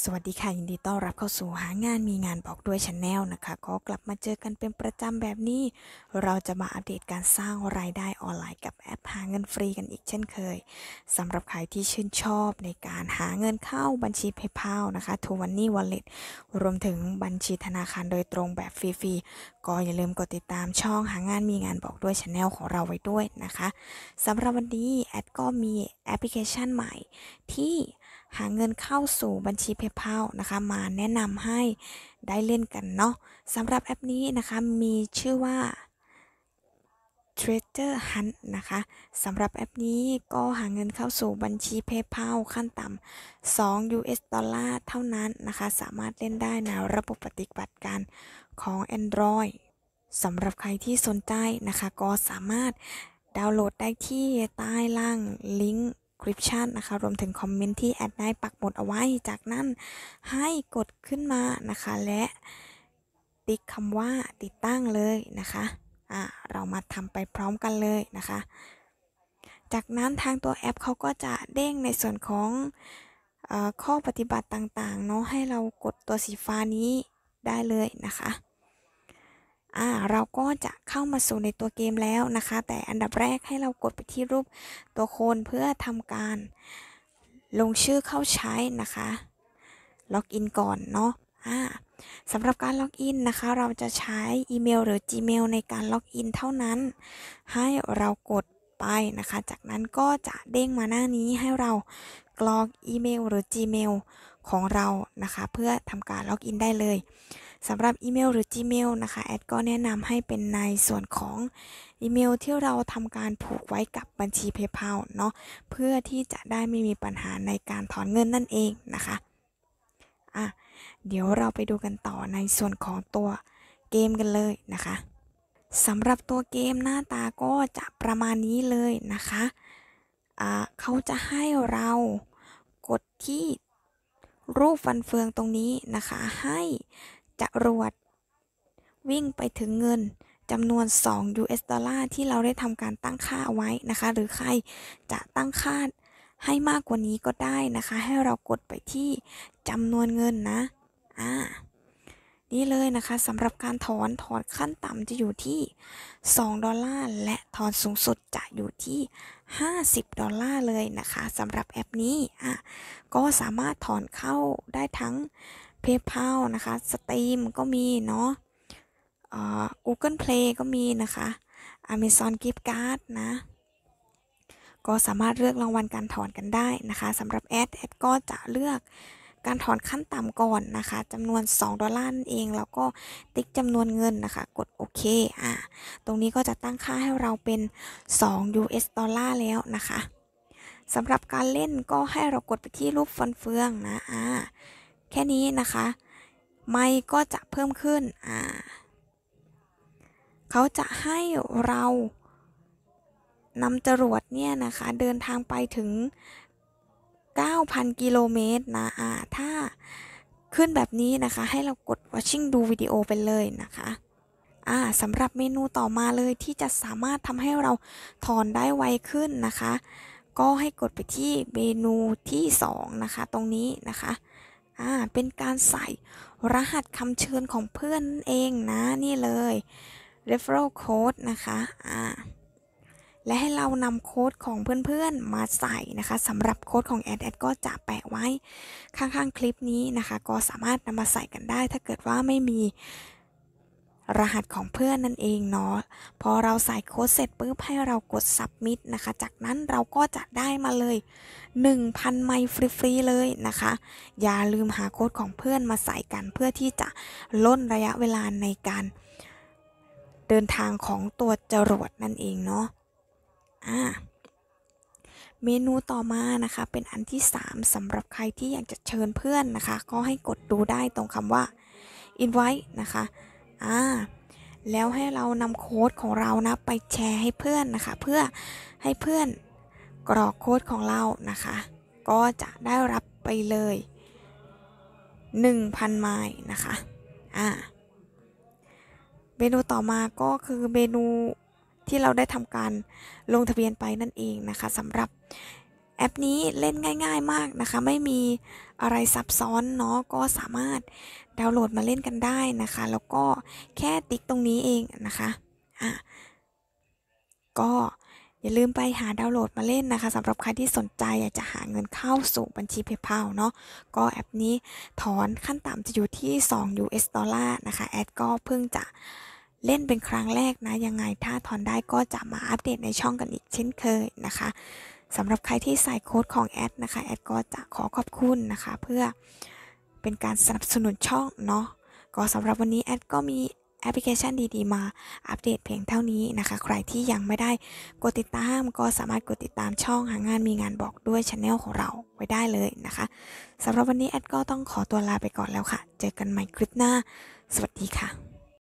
สวัสดีค่ะ ยินดีต้อนรับเข้าสู่หางานมีงานบอกด้วยชาแนลนะคะก็กลับมาเจอกันเป็นประจำแบบนี้ เราจะมาอัปเดตการสร้างรายได้ออนไลน์กับแอป หาเงินฟรีกันอีกเช่นเคยสำหรับใครที่ชื่นชอบในการหาเงินเข้าบัญชี PayPal นะคะทูวันนี่วอลเล็รวมถึงบัญชีธนาคารโดยตรงแบบฟรีๆ ก็อย่าลืมกดติดตามช่องหางานมีงานบอกด้วยชาแนลของเราไว้ด้วยนะคะสำหรับวันนี้แอดก็มีแอปพลิเคชันใหม่ที่หาเงินเข้าสู่บัญชี PayPal นะคะมาแนะนำให้ได้เล่นกันเนาะสำหรับแอปนี้นะคะ มีชื่อว่า Treasure Hunt นะคะสำหรับแอปนี้ก็หาเงินเข้าสู่บัญชี PayPal ขั้นต่ำ2 US ดอลลาร์เท่านั้นนะคะ สามารถเล่นได้ในระบบปฏิบัติการของ Android สำหรับใครที่สนใจนะคะ ก็สามารถดาวน์โหลดได้ที่ใต้ล่างลิงก์คริปชันนะคะ รวมถึงคอมเมนต์ที่แอดได้ปักหมดเอาไว้ จากนั้นให้กดขึ้นมานะคะ และติ๊กคำว่าติดตั้งเลยนะคะ อ่าเรามาทำไปพร้อมกันเลยนะคะ จากนั้นทางตัวแอปเขาก็จะเด้งในส่วนของอข้อปฏิบัติต่างๆเนาะ ให้เรากดตัวสีฟ้านี้ได้เลยนะคะอ่าเราก็จะเข้ามาสู่ในตัวเกมแล้วนะคะ แต่อันดับแรกให้เรากดไปที่รูปตัวโคนเพื่อทำการลงชื่อเข้าใช้นะคะ ล็อกอินก่อนเนาะอ่าสำหรับการล็อกอินนะคะเราจะใช้อีเมล หรือ Gmail ในการล็อกอินเท่านั้น ให้เรากดไปนะคะ จากนั้นก็จะเด้งมาหน้านี้ให้เรากรอกอีเมลหรือ Gmail ของเรานะคะเพื่อทำการล็อกอินได้เลยสำหรับอีเมลหรือ Gmail นะคะ แอดก็แนะนำให้เป็นในส่วนของอีเมล ที่เราทำการผูกไว้กับบัญชี PayPal เนาะเพื่อที่จะได้ไม่มีปัญหาในการถอนเงินนั่นเองนะคะ อ่ะ เดี๋ยวเราไปดูกันต่อในส่วนของตัวเกมกันเลยนะคะสำหรับตัวเกมหน้าตาก็จะประมาณนี้เลยนะคะ อ่ะเขาจะให้เรากดที่รูปฟันเฟืองตรงนี้นะคะให้จรวดวิ่งไปถึงเงินจำนวน 2 US ดอลลาร์ที่เราได้ทำการตั้งค่าเอาไว้นะคะ หรือใครจะตั้งค่าให้มากกว่านี้ก็ได้นะคะ ให้เรากดไปที่จำนวนเงินนะอ่านี่เลยนะคะสำหรับการถอนถอนขั้นต่ำจะอยู่ที่2ดอลลาร์และถอนสูงสุดจะอยู่ที่ 50ดอลลาร์เลยนะคะสำหรับแอปนี้อ่ะก็สามารถถอนเข้าได้ทั้ง PayPal นะคะ Steam ก็มีเนาะ Google Play ก็มีนะคะ Amazon Gift Card นะก็สามารถเลือกรางวัลการถอนกันได้นะคะสำหรับแอดแอดก็จะเลือกการถอนขั้นต่ำก่อนนะคะจำนวน 2 ดอลลาร์นเอง แล้วก็ติ๊กจำนวนเงินนะคะกดโอเคอ่ะตรงนี้ก็จะตั้งค่าให้เราเป็น 2 US ดอลลาร์แล้วนะคะสำหรับการเล่นก็ให้เรากดไปที่รูปฟันเฟืองนะอ่าแค่นี้นะคะ ไม่ก็จะเพิ่มขึ้น เขาจะให้เรานำจรวดเนี่ยนะคะเดินทางไปถึง9,000 กิโลเมตรนะะถ้าขึ้นแบบนี้นะคะ ให้เรากด watching ดูวิดีโอไปเลยนะคะสำหรับเมนูต่อมาเลยที่จะสามารถทำให้เราถอนได้ไวขึ้นนะคะ ก็ให้กดไปที่เมนูที่ 2 นะคะ ตรงนี้นะคะอ่าเป็นการใส่รหัสคำเชิญของเพื่อนเองนะนี่เลย referral code นะคะ อ่า และให้เรานำโค้ดของเพื่อนๆมาใส่นะคะสำหรับโค้ดของแอดแอดก็จะแปะไว้ ข้างๆคลิปนี้นะคะ ก็สามารถนำมาใส่กันได้ถ้าเกิดว่าไม่มีรหัสของเพื่อนนั่นเองเนาะพอเราใส่โค้ดเสร็จปุ๊บให้เรากด submit นะคะ จากนั้นเราก็จะได้มาเลย 1,000 ไมล์ฟรีๆเลยนะคะ อย่าลืมหาโค้ดของเพื่อนมาใส่กันเพื่อที่จะล้นระยะเวลาในการ เดินทางของตัวจรวดนั่นเองเนาะอ่าเมนูต่อมานะคะ เป็นอันที่ 3 สำหรับใครที่อยากจะเชิญเพื่อนนะคะ ก็ให้กดดูได้ตรงคำว่า invite นะคะ่าแล้วให้เรานำโค้ดของเรานะ ไปแชร์ให้เพื่อนนะคะ เพื่อให้เพื่อนกรอกโค้ดของเรานะคะ ก็จะได้รับไปเลย 1,000 ไมล์นะคะอ่าเมนูต่อมาก็คือเมนูที่เราได้ทำการลงทะเบียนไปนั่นเองนะคะสำหรับแอปนี้เล่นง่าย ๆมากนะคะไม่มีอะไรซับซ้อนเนาะก็สามารถดาวน์โหลดมาเล่นกันได้นะคะ แล้วก็แค่ติ๊กตรงนี้เองนะคะอ่ะก็อย่าลืมไปหาดาวน์โหลดมาเล่นนะคะสำหรับใครที่สนใจอยากจะหาเงินเข้าสู่บัญชีเพ y p a l เนาะก็แอปนี้ถอนขั้นต่ำจะอยู่ที่ 2 US ดอลลาร์นะคะแอดก็เพิ่งจะเล่นเป็นครั้งแรกนะ ยังไงถ้าถอนได้ก็จะมาอัปเดตในช่องกันอีกเช่นเคยนะคะสำหรับใครที่ใส่โค้ดของแอดนะคะ แอดก็จะขอขอบคุณนะคะ เพื่อ เป็นการสนับสนุนช่องเนาะ ก็สำหรับวันนี้แอดก็มีแอปพลิเคชันดีๆ มาอัปเดตเพียงเท่านี้นะคะ ใครที่ยังไม่ได้กดติดตามก็สามารถกดติดตามช่องหางานมีงานบอกด้วยช anel ของเราไว้ได้เลยนะคะสำหรับวันนี้แอดก็ต้องขอตัวลาไปก่อนแล้วค่ะ เจอกันใหม่คลิปหน้า สวัสดีค่ะ